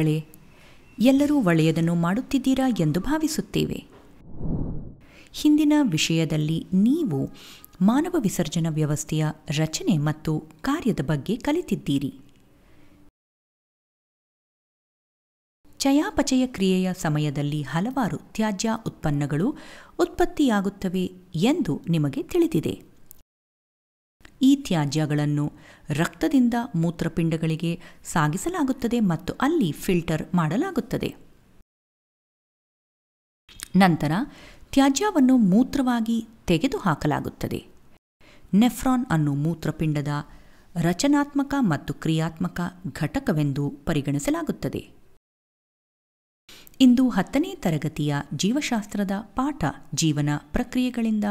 ಮಕ್ಕಳೇ ಎಲ್ಲರೂ ಒಳ್ಳೆಯದನ್ನು ಮಾಡುತ್ತಿದ್ದೀರಾ ಎಂದು ಭಾವಿಸುತ್ತೇವೆ ಹಿಂದಿನ ವಿಷಯದಲ್ಲಿ ನೀವು ಮಾನವ ವಿಸರ್ಜನಾ ವ್ಯವಸ್ಥೆಯ ರಚನೆ ಮತ್ತು ಕಾರ್ಯದ ಬಗ್ಗೆ ಕಲಿತಿದ್ದೀರಿ ಚಯಾಪಚಯ ಕ್ರಿಯೆಯ ಸಮಯದಲ್ಲಿ ಹಲವಾರು ತ್ಯಾಜ್ಯ ಉತ್ಪನ್ನಗಳು ಉತ್ಪತ್ತಿಯಾಗುತ್ತವೆ ಎಂದು ನಿಮಗೆ ತಿಳಿದಿದೆ ಈ ತ್ಯಾಜ್ಯಗಳನ್ನು ರಕ್ತದಿಂದ ಮೂತ್ರಪಿಂಡಗಳಿಗೆ ಸಾಗಿಸಲಾಗುತ್ತದೆ ಮತ್ತು ಅಲ್ಲಿ ಫಿಲ್ಟರ್ ಮಾಡಲಾಗುತ್ತದೆ ನಂತರ ತ್ಯಾಜ್ಯವನ್ನು ಮೂತ್ರವಾಗಿ ತೆಗೆದುಹಾಕಲಾಗುತ್ತದೆ ನೆಫ್ರಾನ್ ಅನ್ನು ಮೂತ್ರಪಿಂಡದ ರಚನಾತ್ಮಕ ಮತ್ತು ಕ್ರಿಯಾತ್ಮಕ ಘಟಕವೆಂದು ಪರಿಗಣಿಸಲಾಗುತ್ತದೆ ಇಂದು ಹತ್ತನೇ ತರಗತಿಯ ಜೀವಶಾಸ್ತ್ರದ ಪಾಠ ಜೀವನ ಪ್ರಕ್ರಿಯೆಗಳಿಂದ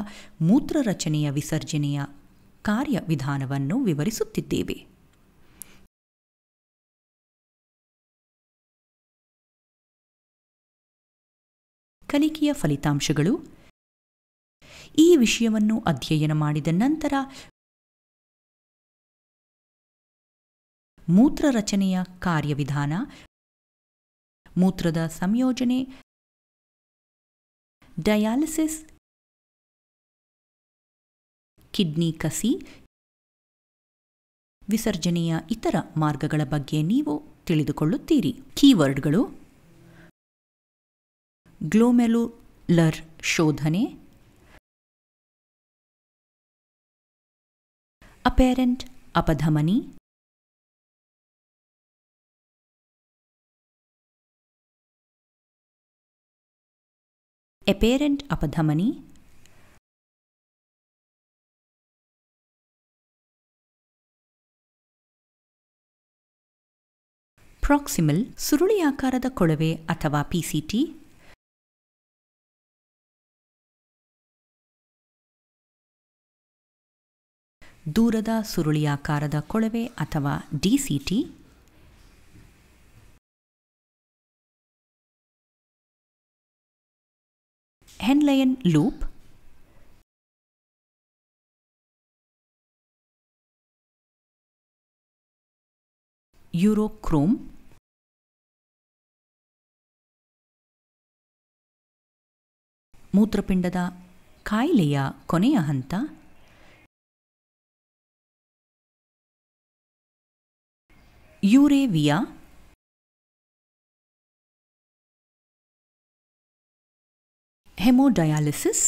ಮೂತ್ರ ರಚನೆಯ ವಿಸರ್ಜನೆಯ ಕಾರ್ಯವಿಧಾನವನ್ನು ವಿವರಿಸುತ್ತಿದ್ದೇವೆ ಕಲಿಕೆಯ ಫಲಿತಾಂಶಗಳು ಈ ವಿಷಯವನ್ನು ಅಧ್ಯಯನ ಮಾಡಿದ ನಂತರ ಮೂತ್ರರಚನೆಯ ಕಾರ್ಯವಿಧಾನ ಮೂತ್ರದ ಸಂಯೋಜನೆ ಡಯಾಲಿಸಿಸ್ ಕಿಡ್ನಿ ಕಸಿ ವಿಸರ್ಜನೆಯ ಇತರ ಮಾರ್ಗಗಳ ಬಗ್ಗೆ ನೀವು ತಿಳಿದುಕೊಳ್ಳುತ್ತೀರಿ ಕೀವರ್ಡ್ಗಳು ಗ್ಲೋಮೆಲುಲರ್ ಶೋಧನೆ ಅಪೇರೆಂಟ್ ಅಪಧಮನಿ ಅಪೇರೆಂಟ್ ಅಪಧಮನಿ ಪ್ರಾಕ್ಸಿಮಲ್ ಸುರುಳಿಯಾಕಾರದ ಕೊಳವೆ ಅಥವಾ ಪಿಸಿಟಿ ದೂರದ ಸುರುಳಿಯಾಕಾರದ ಕೊಳವೆ ಅಥವಾ ಡಿಸಿಟಿ ಹೆನ್ಲಯನ್ ಲೂಪ್ यूरोक्रोम ಮೂತ್ರಪಿಂಡದ ಕಾಯಿಲೆಯ ಕೊನೆಯ ಹಂತ ಯುರೇವಿಯಾ ಹೆಮೋಡಯಾಲಿಸಿಸ್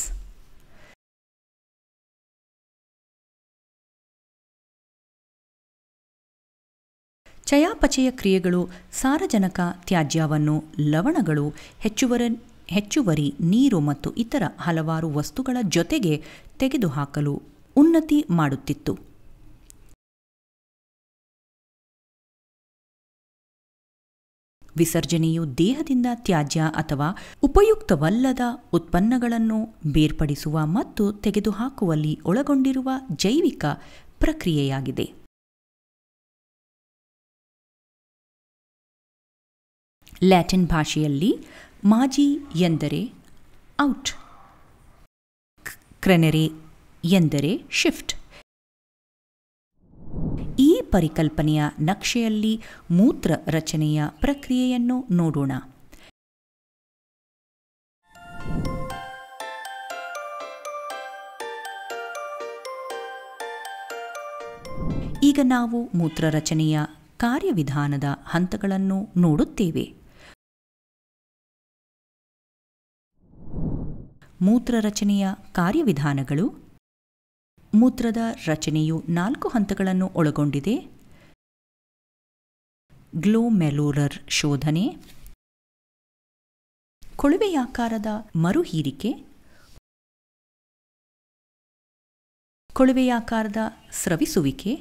ಚಯಾಪಚಯ ಕ್ರಿಯೆಗಳು ಸಾರಜನಕ ತ್ಯಾಜ್ಯವನ್ನು ಲವಣಗಳು ಹೆಚ್ಚುವರಿ ಹೆಚ್ಚುವರಿ ನೀರು ಮತ್ತು ಇತರ ಹಲವಾರು ವಸ್ತುಗಳ ಜೊತೆಗೆ ತೆಗೆದುಹಾಕಲು ಉನ್ನತಿ ಮಾಡುತ್ತಿತ್ತು ವಿಸರ್ಜನೆಯು ದೇಹದಿಂದ ತ್ಯಾಜ್ಯ ಅಥವಾ ಉಪಯುಕ್ತವಲ್ಲದ ಉತ್ಪನ್ನಗಳನ್ನು ಬೇರ್ಪಡಿಸುವ ಮತ್ತು ತೆಗೆದುಹಾಕುವಲ್ಲಿ ಒಳಗೊಂಡಿರುವ ಜೈವಿಕ ಪ್ರಕ್ರಿಯೆಯಾಗಿದೆ ಲ್ಯಾಟಿನ್ ಭಾಷೆಯಲ್ಲಿ ಮಾಜಿ ಎಂದರೆ ಔಟ್ ಕ್ರೆನೆರೆ ಎಂದರೆ ಶಿಫ್ಟ್ ಈ ಪರಿಕಲ್ಪನೆಯ ನಕ್ಷೆಯಲ್ಲಿ ಮೂತ್ರ ರಚನೆಯ ಪ್ರಕ್ರಿಯೆಯನ್ನು ನೋಡೋಣ ಈಗ ನಾವು ಮೂತ್ರ ರಚನೆಯ ಕಾರ್ಯವಿಧಾನದ ಹಂತಗಳನ್ನು ನೋಡುತ್ತೇವೆ ಮೂತ್ರ ರಚನೆಯ ಕಾರ್ಯವಿಧಾನಗಳು ಮೂತ್ರದ ರಚನೆಯು ನಾಲ್ಕು ಹಂತಗಳನ್ನು ಒಳಗೊಂಡಿದೆ ಗ್ಲೋಮೆಲೋರರ್ ಶೋಧನೆ ಕೊಳುವೆಯಾಕಾರದ ಮರುಹೀರಿಕೆ ಕೊಳುವೆಯಾಕಾರದ ಸ್ರವಿಸುವಿಕೆ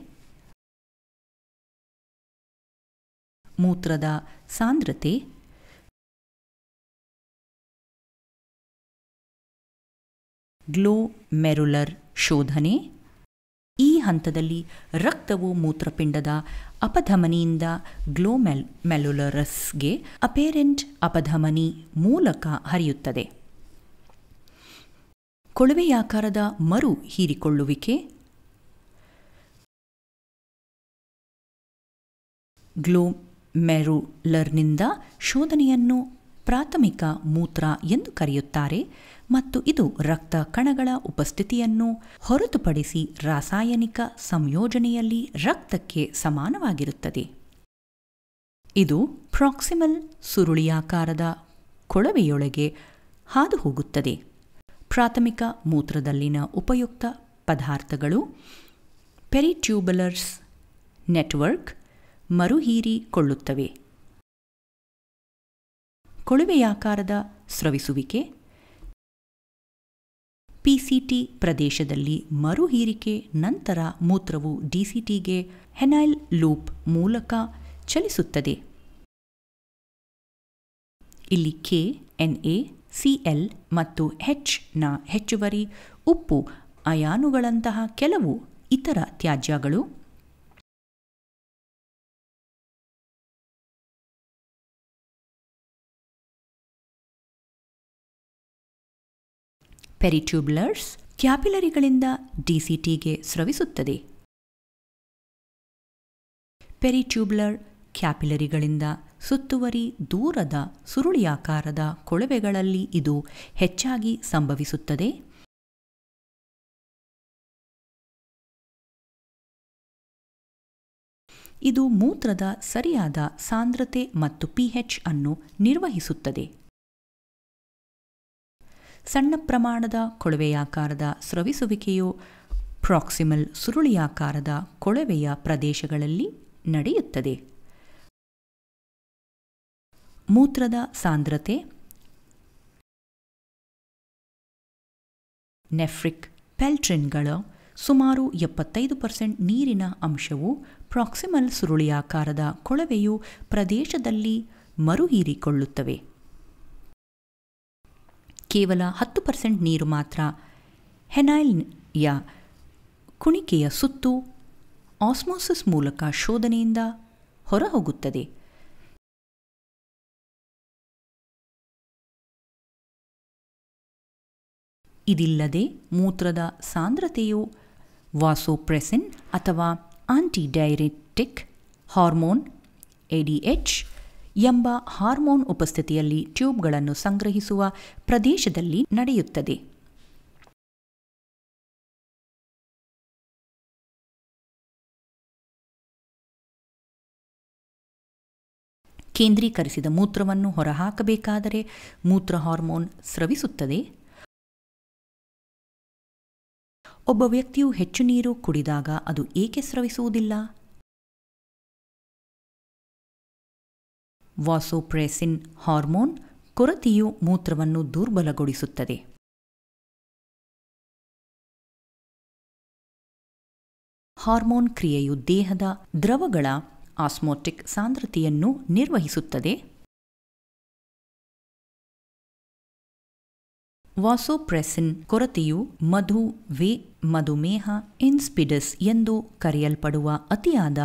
ಮೂತ್ರದ ಸಾಂದ್ರತೆ ಗ್ಲೋ ಮೆರುಲರ್ ಶೋಧನೆ ಈ ಹಂತದಲ್ಲಿ ರಕ್ತವು ಮೂತ್ರಪಿಂಡದ ಅಪಧಮನಿಯಿಂದ ಗ್ಲೋಮೆಲ್ ಮೆಲುಲರಸ್ಗೆ ಅಪೇರೆಂಟ್ ಅಪಧಮನಿ ಮೂಲಕ ಹರಿಯುತ್ತದೆ ಕೊಳವೆಯಾಕಾರದ ಮರು ಹೀರಿಕೊಳ್ಳುವಿಕೆ ಗ್ಲೋಮೆರುಲರ್ನಿಂದ ಶೋಧನೆಯನ್ನು ಪ್ರಾಥಮಿಕ ಮೂತ್ರ ಎಂದು ಕರೆಯುತ್ತಾರೆ ಮತ್ತು ಇದು ರಕ್ತ ಕಣಗಳ ಉಪಸ್ಥಿತಿಯನ್ನು ಹೊರತುಪಡಿಸಿ ರಾಸಾಯನಿಕ ಸಂಯೋಜನೆಯಲ್ಲಿ ರಕ್ತಕ್ಕೆ ಸಮಾನವಾಗಿರುತ್ತದೆ ಇದು ಪ್ರಾಕ್ಸಿಮಲ್ ಸುರುಳಿಯಾಕಾರದ ಕೊಳವೆಯೊಳಗೆ ಹಾದುಹೋಗುತ್ತದೆ ಪ್ರಾಥಮಿಕ ಮೂತ್ರದಲ್ಲಿನ ಉಪಯುಕ್ತ ಪದಾರ್ಥಗಳು ಪೆರಿಟ್ಯೂಬಲರ್ಸ್ ನೆಟ್ವರ್ಕ್ ಮರುಹೀರಿಕೊಳ್ಳುತ್ತವೆ ಕೊಳವೆಯಾಕಾರದ ಸ್ರವಿಸುವಿಕೆ ಪಿಸಿಟಿ ಪ್ರದೇಶದಲ್ಲಿ ಮರುಹೀರಿಕೆ ನಂತರ ಮೂತ್ರವು ಡಿಸಿಟಿಗೆ ಹೆನೈಲ್ ಲೂಪ್ ಮೂಲಕ ಚಲಿಸುತ್ತದೆ ಇಲ್ಲಿ ಕೆ ಸಿ ಸಿಎಲ್ ಮತ್ತು ಹೆಚ್ ನ ಹೆಚ್ಚುವರಿ ಉಪ್ಪು ಅಯಾನುಗಳಂತಹ ಕೆಲವು ಇತರ ತ್ಯಾಜ್ಯಗಳು ಪೆರಿಟ್ಯೂಬ್ಲರ್ಸ್ ಕ್ಯಾಪಿಲರಿಗಳಿಂದ ಡಿಸಿಟಿಗೆ ಸ್ರವಿಸುತ್ತದೆ ಪೆರಿಟ್ಯೂಬ್ಲರ್ ಕ್ಯಾಪಿಲರಿಗಳಿಂದ ಸುತ್ತುವರಿ ದೂರದ ಸುರುಳಿಯಾಕಾರದ ಕೊಳವೆಗಳಲ್ಲಿ ಇದು ಹೆಚ್ಚಾಗಿ ಸಂಭವಿಸುತ್ತದೆ ಇದು ಮೂತ್ರದ ಸರಿಯಾದ ಸಾಂದ್ರತೆ ಮತ್ತು ಪಿಹೆಚ್ ಅನ್ನು ನಿರ್ವಹಿಸುತ್ತದೆ ಸಣ್ಣ ಪ್ರಮಾಣದ ಕೊಳವೆಯಾಕಾರದ ಸ್ರವಿಸುವಿಕೆಯು ಪ್ರಾಕ್ಸಿಮಲ್ ಸುರುಳಿಯಾಕಾರದ ಕೊಳವೆಯ ಪ್ರದೇಶಗಳಲ್ಲಿ ನಡೆಯುತ್ತದೆ ಮೂತ್ರದ ಸಾಂದ್ರತೆ ನೆಫ್ರಿಕ್ ಪೆಲ್ಟ್ರಿನ್ಗಳ ಸುಮಾರು ಎಪ್ಪತ್ತೈದು ಪರ್ಸೆಂಟ್ ನೀರಿನ ಅಂಶವು ಪ್ರಾಕ್ಸಿಮಲ್ ಸುರುಳಿಯಾಕಾರದ ಕೊಳವೆಯು ಪ್ರದೇಶದಲ್ಲಿ ಮರುಹೀರಿಕೊಳ್ಳುತ್ತವೆ ಕೇವಲ ಹತ್ತು ಪರ್ಸೆಂಟ್ ನೀರು ಮಾತ್ರ ಹೆನೈಲ್ಯ ಕುಣಿಕೆಯ ಸುತ್ತು ಆಸ್ಮೋಸಿಸ್ ಮೂಲಕ ಶೋಧನೆಯಿಂದ ಹೊರಹೋಗುತ್ತದೆ ಇದಿಲ್ಲದೆ ಮೂತ್ರದ ಸಾಂದ್ರತೆಯು ವಾಸೋಪ್ರೆಸಿನ್ ಅಥವಾ ಆಂಟಿ ಹಾರ್ಮೋನ್ ಎಡಿಎಚ್ ಎಂಬ ಹಾರ್ಮೋನ್ ಉಪಸ್ಥಿತಿಯಲ್ಲಿ ಟ್ಯೂಬ್ಗಳನ್ನು ಸಂಗ್ರಹಿಸುವ ಪ್ರದೇಶದಲ್ಲಿ ನಡೆಯುತ್ತದೆ ಕೇಂದ್ರೀಕರಿಸಿದ ಮೂತ್ರವನ್ನು ಹೊರಹಾಕಬೇಕಾದರೆ ಮೂತ್ರ ಹಾರ್ಮೋನ್ ಸ್ರವಿಸುತ್ತದೆ ಒಬ್ಬ ವ್ಯಕ್ತಿಯು ಹೆಚ್ಚು ನೀರು ಕುಡಿದಾಗ ಅದು ಏಕೆ ಸ್ರವಿಸುವುದಿಲ್ಲ ವಾಸೋಪ್ರೆಸಿನ್ ಹಾರ್ಮೋನ್ ಕೊರತೆಯು ಮೂತ್ರವನ್ನು ದುರ್ಬಲಗೊಳಿಸುತ್ತದೆ ಹಾರ್ಮೋನ್ ಕ್ರಿಯೆಯು ದೇಹದ ದ್ರವಗಳ ಆಸ್ಮೋಟಿಕ್ ಸಾಂದ್ರತೆಯನ್ನು ನಿರ್ವಹಿಸುತ್ತದೆ ವಾಸೋಪ್ರೆಸಿನ್ ಕೊರತೆಯು ಮಧು ವೇ ಮಧುಮೇಹ ಇನ್ಸ್ಪಿಡಸ್ ಎಂದು ಕರೆಯಲ್ಪಡುವ ಅತಿಯಾದ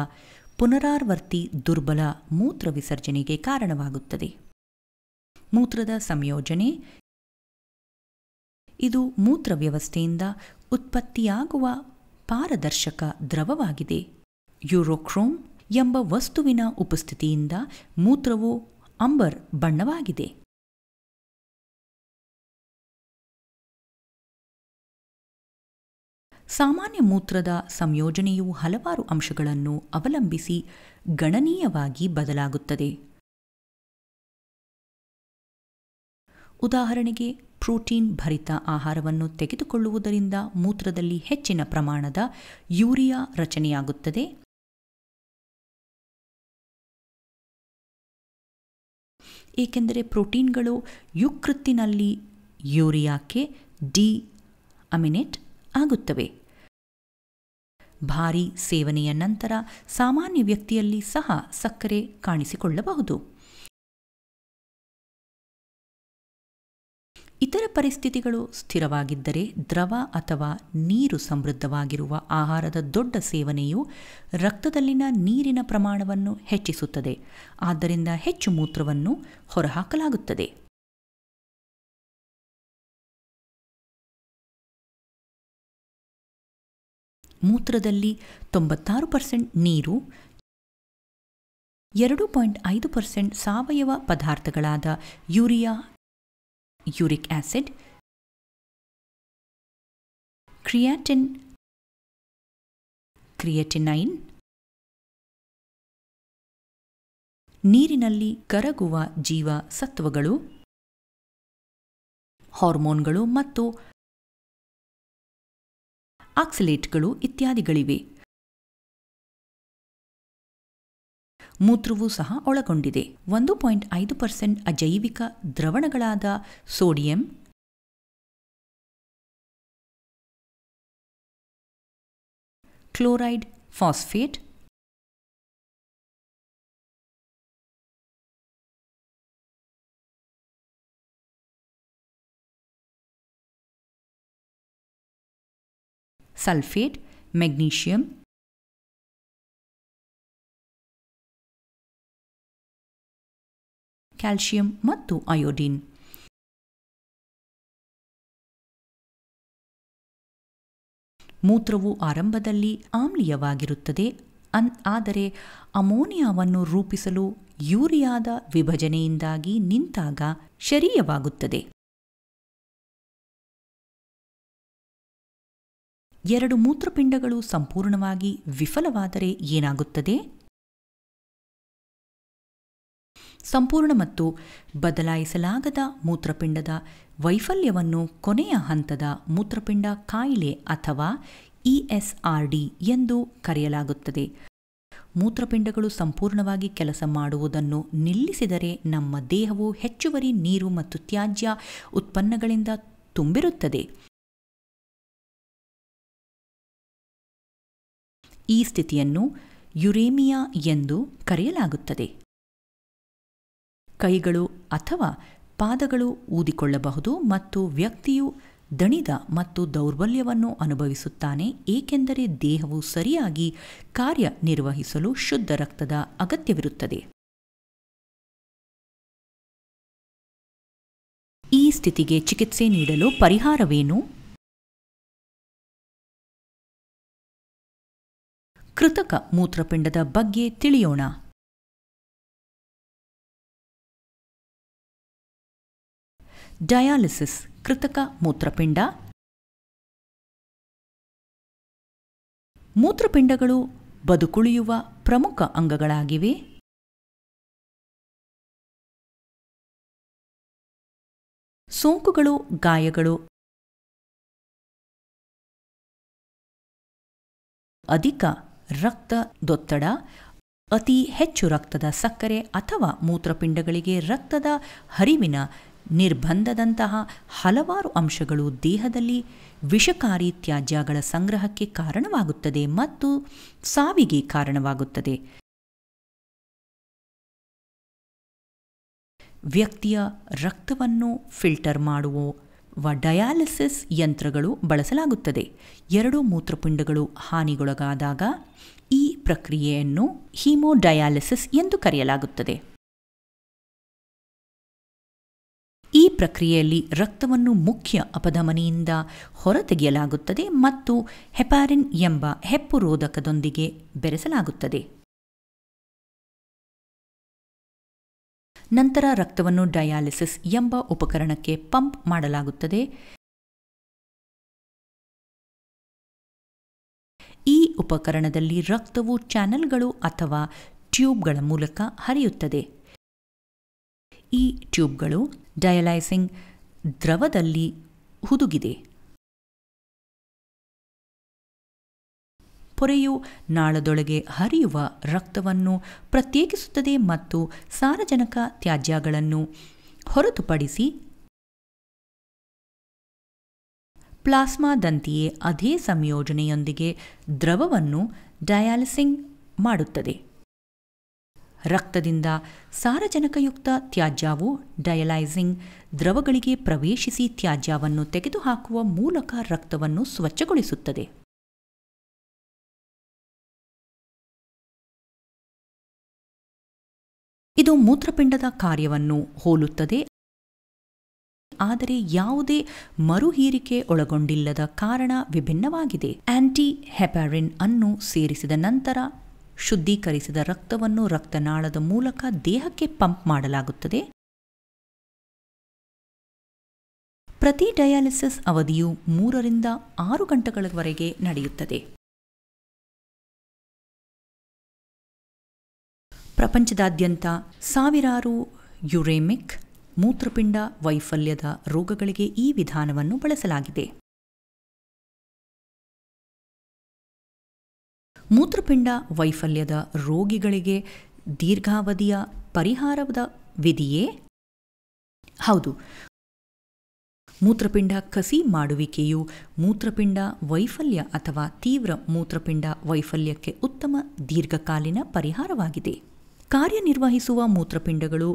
ಪುನರಾವರ್ತಿ ದುರ್ಬಲ ಮೂತ್ರ ವಿಸರ್ಜನೆಗೆ ಕಾರಣವಾಗುತ್ತದೆ ಮೂತ್ರದ ಸಂಯೋಜನೆ ಇದು ಮೂತ್ರ ವ್ಯವಸ್ಥೆಯಿಂದ ಉತ್ಪತ್ತಿಯಾಗುವ ಪಾರದರ್ಶಕ ದ್ರವವಾಗಿದೆ ಯುರೋಕ್ರೋಮ್ ಎಂಬ ವಸ್ತುವಿನ ಉಪಸ್ಥಿತಿಯಿಂದ ಮೂತ್ರವು ಅಂಬರ್ ಬಣ್ಣವಾಗಿದೆ ಸಾಮಾನ್ಯ ಮೂತ್ರದ ಸಂಯೋಜನೆಯು ಹಲವಾರು ಅಂಶಗಳನ್ನು ಅವಲಂಬಿಸಿ ಗಣನೀಯವಾಗಿ ಬದಲಾಗುತ್ತದೆ ಉದಾಹರಣೆಗೆ ಪ್ರೋಟೀನ್ ಭರಿತ ಆಹಾರವನ್ನು ತೆಗೆದುಕೊಳ್ಳುವುದರಿಂದ ಮೂತ್ರದಲ್ಲಿ ಹೆಚ್ಚಿನ ಪ್ರಮಾಣದ ಯೂರಿಯಾ ರಚನೆಯಾಗುತ್ತದೆ ಏಕೆಂದರೆ ಪ್ರೋಟೀನ್ಗಳು ಯುಕೃತ್ತಿನಲ್ಲಿ ಯೂರಿಯಾಕ್ಕೆ ಡಿ ಅಮಿನೆಟ್ ಆಗುತ್ತವೆ ಭಾರೀ ಸೇವನೆಯ ನಂತರ ಸಾಮಾನ್ಯ ವ್ಯಕ್ತಿಯಲ್ಲಿ ಸಹ ಸಕ್ಕರೆ ಕಾಣಿಸಿಕೊಳ್ಳಬಹುದು ಇತರ ಪರಿಸ್ಥಿತಿಗಳು ಸ್ಥಿರವಾಗಿದ್ದರೆ ದ್ರವ ಅಥವಾ ನೀರು ಸಮೃದ್ಧವಾಗಿರುವ ಆಹಾರದ ದೊಡ್ಡ ಸೇವನೆಯು ರಕ್ತದಲ್ಲಿನ ನೀರಿನ ಪ್ರಮಾಣವನ್ನು ಹೆಚ್ಚಿಸುತ್ತದೆ ಆದ್ದರಿಂದ ಹೆಚ್ಚು ಮೂತ್ರವನ್ನು ಹೊರಹಾಕಲಾಗುತ್ತದೆ ಮೂತ್ರದಲ್ಲಿ ತೊಂಬತ್ತಾರು ಪರ್ಸೆಂಟ್ ನೀರು ಎರಡು ಪಾಯಿಂಟ್ ಐದು ಪರ್ಸೆಂಟ್ ಸಾವಯವ ಪದಾರ್ಥಗಳಾದ urea uric acid creatine creatinine ನೀರಿನಲ್ಲಿ ಕರಗುವ ಜೀವ ಸತ್ವಗಳು ಹಾರ್ಮೋನ್ಗಳು ಮತ್ತು ಆಕ್ಸಲೇಟ್ಗಳು ಇತ್ಯಾದಿಗಳಿವೆ ಮೂತ್ರವೂ ಸಹ ಒಳಗೊಂಡಿದೆ ಒಂದು ಪಾಯಿಂಟ್ ಐದು ಪರ್ಸೆಂಟ್ ಅಜೈವಿಕ ದ್ರವಣಗಳಾದ sodium chloride phosphate sulphate magnesium calcium ಮತ್ತು ಅಯೋಡಿನ್ ಮೂತ್ರವು ಆರಂಭದಲ್ಲಿ ಆಮ್ಲೀಯವಾಗಿರುತ್ತದೆ ಅನ್ ಆದರೆ ಅಮೋನಿಯಾವನ್ನು ರೂಪಿಸಲು ಯೂರಿಯಾದ ವಿಭಜನೆಯಿಂದಾಗಿ ನಿಂತಾಗ ಶರೀಯವಾಗುತ್ತದೆ ಎರಡು ಮೂತ್ರಪಿಂಡಗಳು ಸಂಪೂರ್ಣವಾಗಿ ವಿಫಲವಾದರೆ ಏನಾಗುತ್ತದೆ ಸಂಪೂರ್ಣ ಮತ್ತು ಬದಲಾಯಿಸಲಾಗದ ಮೂತ್ರಪಿಂಡದ ವೈಫಲ್ಯವನ್ನು ಕೊನೆಯ ಹಂತದ ಮೂತ್ರಪಿಂಡ ಕಾಯಿಲೆ ಅಥವಾ ಇಎಸ್ಆರ್ಡಿ ಎಂದು ಕರೆಯಲಾಗುತ್ತದೆ ಮೂತ್ರಪಿಂಡಗಳು ಸಂಪೂರ್ಣವಾಗಿ ಕೆಲಸ ಮಾಡುವುದನ್ನು ನಿಲ್ಲಿಸಿದರೆ ನಮ್ಮ ದೇಹವು ಹೆಚ್ಚುವರಿ ನೀರು ಮತ್ತು ತ್ಯಾಜ್ಯ ಉತ್ಪನ್ನಗಳಿಂದ ತುಂಬಿರುತ್ತದೆ ಈ ಸ್ಥಿತಿಯನ್ನು ಯುರೇಮಿಯಾ ಎಂದು ಕರೆಯಲಾಗುತ್ತದೆ ಕೈಗಳು ಅಥವಾ ಪಾದಗಳು ಊದಿಕೊಳ್ಳಬಹುದು ಮತ್ತು ವ್ಯಕ್ತಿಯು ದಣಿದ ಮತ್ತು ದೌರ್ಬಲ್ಯವನ್ನು ಅನುಭವಿಸುತ್ತಾನೆ ಏಕೆಂದರೆ ದೇಹವು ಸರಿಯಾಗಿ ಕಾರ್ಯನಿರ್ವಹಿಸಲು ಶುದ್ಧ ರಕ್ತದ ಅಗತ್ಯವಿರುತ್ತದೆ ಈ ಸ್ಥಿತಿಗೆ ಚಿಕಿತ್ಸೆ ನೀಡಲು ಪರಿಹಾರವೇನು ಕೃತಕ ಮೂತ್ರಪಿಂಡದ ಬಗ್ಗೆ ತಿಳಿಯೋಣ ಡಯಾಲಿಸಿಸ್ ಕೃತಕ ಮೂತ್ರಪಿಂಡ ಮೂತ್ರಪಿಂಡಗಳು ಬದುಕುಳಿಯುವ ಪ್ರಮುಖ ಅಂಗಗಳಾಗಿವೆ ಸೋಂಕುಗಳು ಗಾಯಗಳು ಅಧಿಕ ರಕ್ತದೊತ್ತಡ ಅತಿ ಹೆಚ್ಚು ರಕ್ತದ ಸಕ್ಕರೆ ಅಥವಾ ಮೂತ್ರಪಿಂಡಗಳಿಗೆ ರಕ್ತದ ಹರಿವಿನ ನಿರ್ಬಂಧದಂತಹ ಹಲವಾರು ಅಂಶಗಳು ದೇಹದಲ್ಲಿ ವಿಷಕಾರಿ ತ್ಯಾಜ್ಯಗಳ ಸಂಗ್ರಹಕ್ಕೆ ಕಾರಣವಾಗುತ್ತದೆ ಮತ್ತು ಸಾವಿಗೆ ಕಾರಣವಾಗುತ್ತದೆ ವ್ಯಕ್ತಿಯ ರಕ್ತವನ್ನು ಫಿಲ್ಟರ್ ಮಾಡುವ ವ ಡಯಾಲಿಸಿಸ್ ಯಂತ್ರಗಳು ಬಳಸಲಾಗುತ್ತದೆ ಎರಡು ಮೂತ್ರಪಿಂಡಗಳು ಹಾನಿಗೊಳಗಾದಾಗ ಈ ಪ್ರಕ್ರಿಯೆಯನ್ನು ಹೀಮೋಡಯಾಲಿಸಿಸ್ ಎಂದು ಕರೆಯಲಾಗುತ್ತದೆ ಈ ಪ್ರಕ್ರಿಯೆಯಲ್ಲಿ ರಕ್ತವನ್ನು ಮುಖ್ಯ ಅಪಧಮನಿಯಿಂದ ಹೊರತೆಗೆಯಲಾಗುತ್ತದೆ ಮತ್ತು ಹೆಪಾರಿನ್ ಎಂಬ ಹೆಪ್ಪುರೋಧಕದೊಂದಿಗೆ ಬೆರೆಸಲಾಗುತ್ತದೆ ನಂತರ ರಕ್ತವನ್ನು ಡಯಾಲಿಸಿಸ್ ಎಂಬ ಉಪಕರಣಕ್ಕೆ ಪಂಪ್ ಮಾಡಲಾಗುತ್ತದೆ ಈ ಉಪಕರಣದಲ್ಲಿ ರಕ್ತವು ಚಾನೆಲ್ಗಳು ಅಥವಾ ಟ್ಯೂಬ್ಗಳ ಮೂಲಕ ಹರಿಯುತ್ತದೆ ಈ ಟ್ಯೂಬ್ಗಳು ಡಯಾಲೈಸಿಂಗ್ ದ್ರವದಲ್ಲಿ ಹುದುಗಿದೆ ಪೊರೆಯು ನಾಳದೊಳಗೆ ಹರಿಯುವ ರಕ್ತವನ್ನು ಪ್ರತ್ಯೇಕಿಸುತ್ತದೆ ಮತ್ತು ಸಾರಜನಕ ತ್ಯಾಜ್ಯಗಳನ್ನು ಹೊರತುಪಡಿಸಿ ಪ್ಲಾಸ್ಮಾದಂತೆಯೇ ಅದೇ ಸಂಯೋಜನೆಯೊಂದಿಗೆ ದ್ರವವನ್ನು ಡಯಾಲಿಸಿಂಗ್ ಮಾಡುತ್ತದೆ ರಕ್ತದಿಂದ ಸಾರಜನಕಯುಕ್ತ ತ್ಯಾಜ್ಯವು ಡಯಲೈಸಿಂಗ್ ದ್ರವಗಳಿಗೆ ಪ್ರವೇಶಿಸಿ ತ್ಯಾಜ್ಯವನ್ನು ತೆಗೆದುಹಾಕುವ ಮೂಲಕ ರಕ್ತವನ್ನು ಸ್ವಚ್ಛಗೊಳಿಸುತ್ತದೆ ಇದು ಮೂತ್ರಪಿಂಡದ ಕಾರ್ಯವನ್ನು ಹೋಲುತ್ತದೆ ಆದರೆ ಯಾವುದೇ ಮರುಹೀರಿಕೆ ಒಳಗೊಂಡಿಲ್ಲದ ಕಾರಣ ವಿಭಿನ್ನವಾಗಿದೆ ಆಂಟಿ ಹೆಪಾರಿನ್ ಅನ್ನು ಸೇರಿಸಿದ ನಂತರ ಶುದ್ಧೀಕರಿಸಿದ ರಕ್ತವನ್ನು ರಕ್ತನಾಳದ ಮೂಲಕ ದೇಹಕ್ಕೆ ಪಂಪ್ ಮಾಡಲಾಗುತ್ತದೆ ಪ್ರತಿ ಡಯಾಲಿಸಿಸ್ ಅವಧಿಯು ಮೂರರಿಂದ ಆರು ಗಂಟೆಗಳವರೆಗೆ ನಡೆಯುತ್ತದೆ ಪ್ರಪಂಚದಾದ್ಯಂತ ಸಾವಿರಾರು ಯುರೇಮಿಕ್ ಮೂತ್ರಪಿಂಡ ವೈಫಲ್ಯದ ರೋಗಗಳಿಗೆ ಈ ವಿಧಾನವನ್ನು ಬಳಸಲಾಗಿದೆ ಮೂತ್ರಪಿಂಡ ವೈಫಲ್ಯದ ರೋಗಿಗಳಿಗೆ ದೀರ್ಘಾವಧಿಯ ಪರಿಹಾರದ ವಿಧಿಯೇ ಹೌದು ಮೂತ್ರಪಿಂಡ ಕಸಿ ಮಾಡುವಿಕೆಯು ಮೂತ್ರಪಿಂಡ ವೈಫಲ್ಯ ಅಥವಾ ತೀವ್ರ ಮೂತ್ರಪಿಂಡ ವೈಫಲ್ಯಕ್ಕೆ ಉತ್ತಮ ದೀರ್ಘಕಾಲೀನ ಪರಿಹಾರವಾಗಿದೆ ಕಾರ್ಯನಿರ್ವಹಿಸುವ ಮೂತ್ರಪಿಂಡಗಳು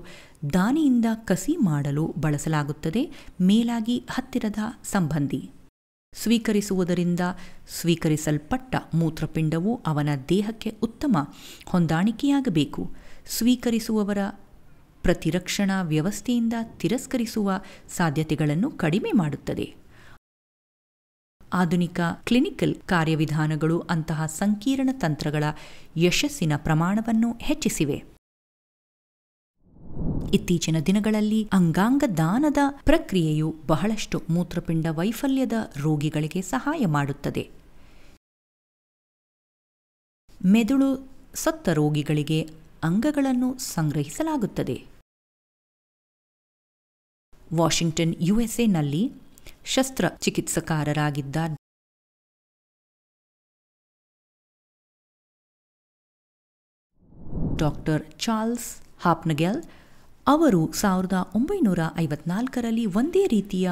ದಾನಿಯಿಂದ ಕಸಿ ಮಾಡಲು ಬಳಸಲಾಗುತ್ತದೆ ಮೇಲಾಗಿ ಹತ್ತಿರದ ಸಂಬಂಧಿ ಸ್ವೀಕರಿಸುವುದರಿಂದ ಸ್ವೀಕರಿಸಲ್ಪಟ್ಟ ಮೂತ್ರಪಿಂಡವು ಅವನ ದೇಹಕ್ಕೆ ಉತ್ತಮ ಹೊಂದಾಣಿಕೆಯಾಗಬೇಕು ಸ್ವೀಕರಿಸುವವರ ಪ್ರತಿರಕ್ಷಣಾ ವ್ಯವಸ್ಥೆಯಿಂದ ತಿರಸ್ಕರಿಸುವ ಸಾಧ್ಯತೆಗಳನ್ನು ಕಡಿಮೆ ಮಾಡುತ್ತದೆ ಆಧುನಿಕ ಕ್ಲಿನಿಕಲ್ ಕಾರ್ಯವಿಧಾನಗಳು ಅಂತಹ ಸಂಕೀರ್ಣ ತಂತ್ರಗಳ ಯಶಸ್ಸಿನ ಪ್ರಮಾಣವನ್ನು ಹೆಚ್ಚಿಸಿವೆ ಇತ್ತೀಚಿನ ದಿನಗಳಲ್ಲಿ ಅಂಗಾಂಗ ದಾನದ ಪ್ರಕ್ರಿಯೆಯು ಬಹಳಷ್ಟು ಮೂತ್ರಪಿಂಡ ವೈಫಲ್ಯದ ರೋಗಿಗಳಿಗೆ ಸಹಾಯ ಮಾಡುತ್ತದೆ ಮೆದುಳು ಸತ್ತ ರೋಗಿಗಳಿಗೆ ಅಂಗಗಳನ್ನು ಸಂಗ್ರಹಿಸಲಾಗುತ್ತದೆ ವಾಷಿಂಗ್ಟನ್ ಯುಎಸ್ಎನಲ್ಲಿ ಶಸ್ತ್ರ ಚಿಕಿತ್ಸಕಾರರಾಗಿದ್ದ ಡಾಕ್ಟರ್ ಚಾರ್ಲ್ಸ್ ಹಾಪ್ನಗೆಲ್ ಅವರು ಸಾವಿರದ ಒಂಬೈನೂರ ಐವತ್ನಾಲ್ಕರಲ್ಲಿ ಒಂದೇ ರೀತಿಯ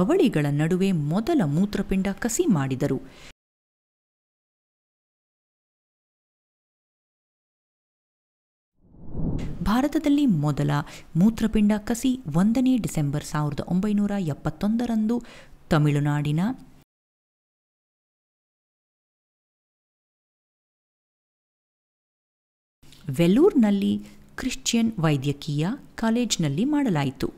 ಅವಳಿಗಳ ನಡುವೆ ಮೊದಲ ಮೂತ್ರಪಿಂಡ ಕಸಿ ಮಾಡಿದರು ಭಾರತದಲ್ಲಿ ಮೊದಲ ಮೂತ್ರಪಿಂಡ ಕಸಿ ಒಂದನೇ ಡಿಸೆಂಬರ್ ಸಾವಿರದ ಒಂಬೈನೂರ ಎಪ್ಪತ್ತೊಂದರಂದು ತಮಿಳುನಾಡಿನ ವೆಲ್ಲೂರ್ನಲ್ಲಿ ಕ್ರಿಶ್ಚಿಯನ್ ವೈದ್ಯಕೀಯ ಕಾಲೇಜ್ನಲ್ಲಿ ಮಾಡಲಾಯಿತು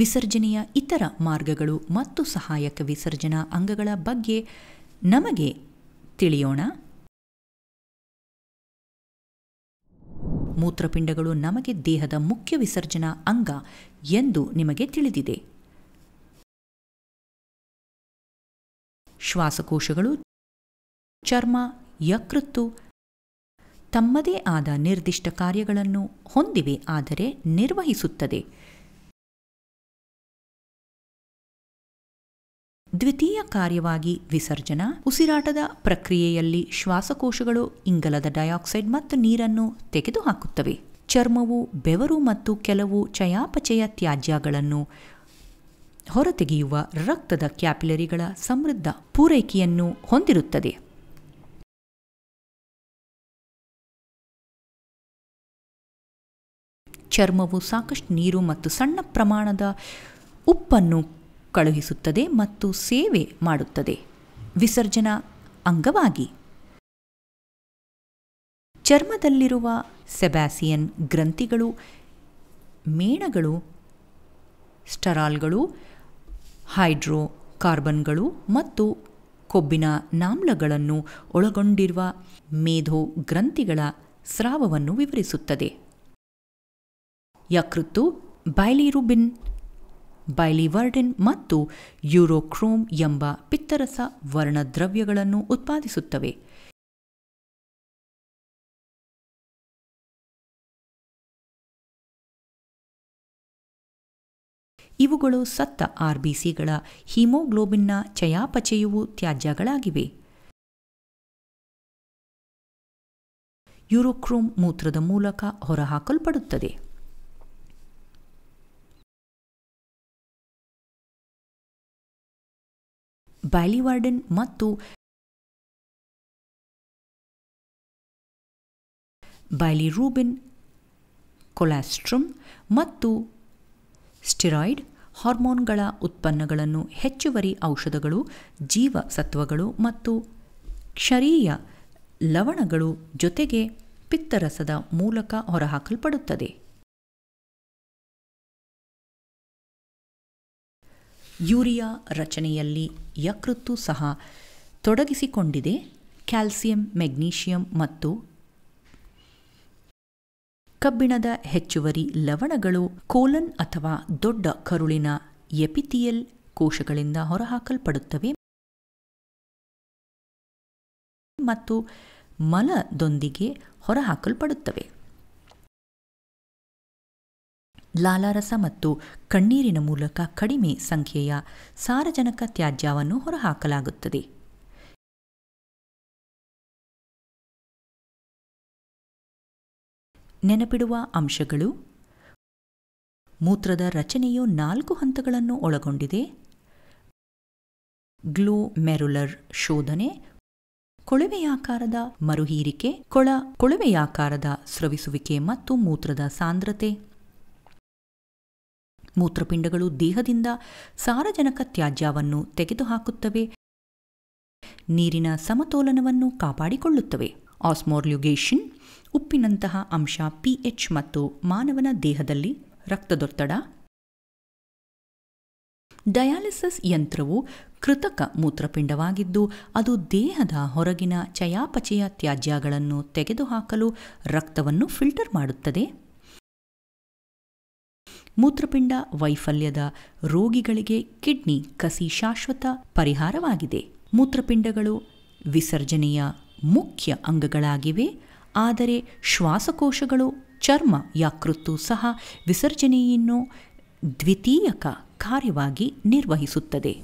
ವಿಸರ್ಜನೆಯ ಇತರ ಮಾರ್ಗಗಳು ಮತ್ತು ಸಹಾಯಕ ವಿಸರ್ಜನಾ ಅಂಗಗಳ ಬಗ್ಗೆ ನಮಗೆ ತಿಳಿಯೋಣ ಮೂತ್ರಪಿಂಡಗಳು ನಮಗೆ ದೇಹದ ಮುಖ್ಯ ವಿಸರ್ಜನಾ ಅಂಗ ಎಂದು ನಿಮಗೆ ತಿಳಿದಿದೆ ಶ್ವಾಸಕೋಶಗಳು ಚರ್ಮ ಯಕೃತ್ತು ತಮ್ಮದೇ ಆದ ನಿರ್ದಿಷ್ಟ ಕಾರ್ಯಗಳನ್ನು ಹೊಂದಿವೆ ಆದರೆ ನಿರ್ವಹಿಸುತ್ತದೆ ದ್ವಿತೀಯ ಕಾರ್ಯವಾಗಿ ವಿಸರ್ಜನಾ ಉಸಿರಾಟದ ಪ್ರಕ್ರಿಯೆಯಲ್ಲಿ ಶ್ವಾಸಕೋಶಗಳು ಇಂಗಲದ ಡೈಆಕ್ಸೈಡ್ ಮತ್ತು ನೀರನ್ನು ತೆಗೆದುಹಾಕುತ್ತವೆ ಚರ್ಮವು ಬೆವರು ಮತ್ತು ಕೆಲವು ಚಯಾಪಚಯ ತ್ಯಾಜ್ಯಗಳನ್ನು ಹೊರತೆಗೆಯುವ ರಕ್ತದ ಕ್ಯಾಪಿಲರಿಗಳ ಸಮೃದ್ಧ ಪೂರೈಕೆಯನ್ನು ಹೊಂದಿರುತ್ತದೆ ಚರ್ಮವು ಸಾಕಷ್ಟು ನೀರು ಮತ್ತು ಸಣ್ಣ ಪ್ರಮಾಣದ ಉಪ್ಪನ್ನು ಕಳುಹಿಸುತ್ತದೆ ಮತ್ತು ಸೇವೆ ಮಾಡುತ್ತದೆ ವಿಸರ್ಜನಾ ಅಂಗವಾಗಿ ಚರ್ಮದಲ್ಲಿರುವ ಸೆಬಾಸಿಯನ್ ಗ್ರಂಥಿಗಳು ಮೇಣಗಳು ಸ್ಟರಾಲ್ಗಳು ಹೈಡ್ರೋ ಕಾರ್ಬನ್ಗಳು ಮತ್ತು ಕೊಬ್ಬಿನ ನಾಮ್ಲಗಳನ್ನು ಒಳಗೊಂಡಿರುವ ಮೇಧೋ ಗ್ರಂಥಿಗಳ ಸ್ರಾವವನ್ನು ವಿವರಿಸುತ್ತದೆ ಯಕೃತ್ತು ಬೈಲಿರುಬಿನ್ ಬೈಲಿವರ್ಡಿನ್ ಮತ್ತು ಯುರೋಕ್ರೋಮ್ ಎಂಬ ಪಿತ್ತರಸ ವರ್ಣದ್ರವ್ಯಗಳನ್ನು ಉತ್ಪಾದಿಸುತ್ತವೆ ಇವುಗಳು ಸತ್ತ ಆರ್ಬಿಸಿಗಳ ಹಿಮೋಗ್ಲೋಬಿನ್ನ ಚಯಾಪಚಯವು ತ್ಯಾಜ್ಯಗಳಾಗಿವೆ ಯುರೋಕ್ರೋಮ್ ಮೂತ್ರದ ಮೂಲಕ ಹೊರಹಾಕಲ್ಪಡುತ್ತದೆ ಬ್ಯಾಲಿವಾರ್ಡನ್ ಮತ್ತು ಬ್ಯಾಲಿರೂಬಿನ್ ಕೊಲಾಸ್ಟ್ರಮ್ ಮತ್ತು ಸ್ಟಿರಾಯ್ಡ್ ಹಾರ್ಮೋನ್ಗಳ ಉತ್ಪನ್ನಗಳನ್ನು ಹೆಚ್ಚುವರಿ ಔಷಧಗಳು ಜೀವಸತ್ವಗಳು ಮತ್ತು ಕ್ಷರೀಯ ಲವಣಗಳು ಜೊತೆಗೆ ಪಿತ್ತರಸದ ಮೂಲಕ ಹೊರಹಾಕಲ್ಪಡುತ್ತದೆ ಯೂರಿಯಾ ರಚನೆಯಲ್ಲಿ ಯಕೃತ್ತು ಸಹ ತೊಡಗಿಸಿಕೊಂಡಿದೆ ಕ್ಯಾಲ್ಸಿಯಂ ಮೆಗ್ನೀಷಿಯಂ ಮತ್ತು ಕಬ್ಬಿಣದ ಹೆಚ್ಚುವರಿ ಲವಣಗಳು ಕೋಲನ್ ಅಥವಾ ದೊಡ್ಡ ಕರುಳಿನ ಎಪಿಥಿಯಲ್ ಕೋಶಗಳಿಂದ ಹೊರಹಾಕಲ್ಪಡುತ್ತವೆ ಮತ್ತು ಮಲದೊಂದಿಗೆ ಹೊರಹಾಕಲ್ಪಡುತ್ತವೆ ಲಾಲಾರಸ ಮತ್ತು ಕಣ್ಣೀರಿನ ಮೂಲಕ ಕಡಿಮೆ ಸಂಖ್ಯೆಯ ಸಾರಜನಕ ತ್ಯಾಜ್ಯವನ್ನು ಹೊರಹಾಕಲಾಗುತ್ತದೆ ನೆನಪಿಡುವ ಅಂಶಗಳು ಮೂತ್ರದ ರಚನೆಯು ನಾಲ್ಕು ಹಂತಗಳನ್ನು ಒಳಗೊಂಡಿದೆ ಗ್ಲೂ ಮೆರುಲರ್ ಶೋಧನೆ ಕೊಳವೆಯಾಕಾರದ ಮರುಹೀರಿಕೆ ಕೊಳ ಕೊಳವೆಯಾಕಾರದ ಸ್ರವಿಸುವಿಕೆ ಮತ್ತು ಮೂತ್ರದ ಸಾಂದ್ರತೆ ಮೂತ್ರಪಿಂಡಗಳು ದೇಹದಿಂದ ಸಾರಜನಕ ತ್ಯಾಜ್ಯವನ್ನು ತೆಗೆದುಹಾಕುತ್ತವೆ ನೀರಿನ ಸಮತೋಲನವನ್ನು ಕಾಪಾಡಿಕೊಳ್ಳುತ್ತವೆ ಆಸ್ಮೋರ್ಲ್ಯುಗೇಷನ್ ಉಪ್ಪಿನಂತಹ ಅಂಶ ಪಿಎಚ್ ಮತ್ತು ಮಾನವನ ದೇಹದಲ್ಲಿ ರಕ್ತದೊತ್ತಡ ಡಯಾಲಿಸಿಸ್ ಯಂತ್ರವು ಕೃತಕ ಮೂತ್ರಪಿಂಡವಾಗಿದ್ದು ಅದು ದೇಹದ ಹೊರಗಿನ ಚಯಾಪಚಯ ತ್ಯಾಜ್ಯಗಳನ್ನು ತೆಗೆದುಹಾಕಲು ರಕ್ತವನ್ನು ಫಿಲ್ಟರ್ ಮಾಡುತ್ತದೆ ಮೂತ್ರಪಿಂಡ ವೈಫಲ್ಯದ ರೋಗಿಗಳಿಗೆ ಕಿಡ್ನಿ ಕಸಿ ಶಾಶ್ವತ ಪರಿಹಾರವಾಗಿದೆ ಮೂತ್ರಪಿಂಡಗಳು ವಿಸರ್ಜನೆಯ ಮುಖ್ಯ ಅಂಗಗಳಾಗಿವೆ ಆದರೆ ಶ್ವಾಸಕೋಶಗಳು ಚರ್ಮ ಯಾಕೃತ್ತು ಸಹ ವಿಸರ್ಜನೆಯನ್ನು ದ್ವಿತೀಯಕ ಕಾರ್ಯವಾಗಿ ನಿರ್ವಹಿಸುತ್ತದೆ